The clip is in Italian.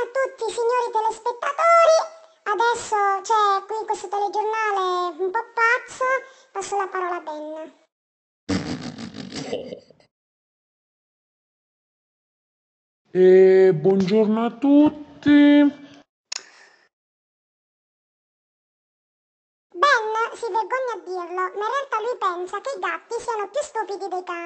a tutti signori telespettatori, adesso c'è cioè, qui questo telegiornale un po' pazzo, passo la parola a Ben. E buongiorno a tutti. Ben si vergogna a dirlo, ma in realtà lui pensa che i gatti siano più stupidi dei cani.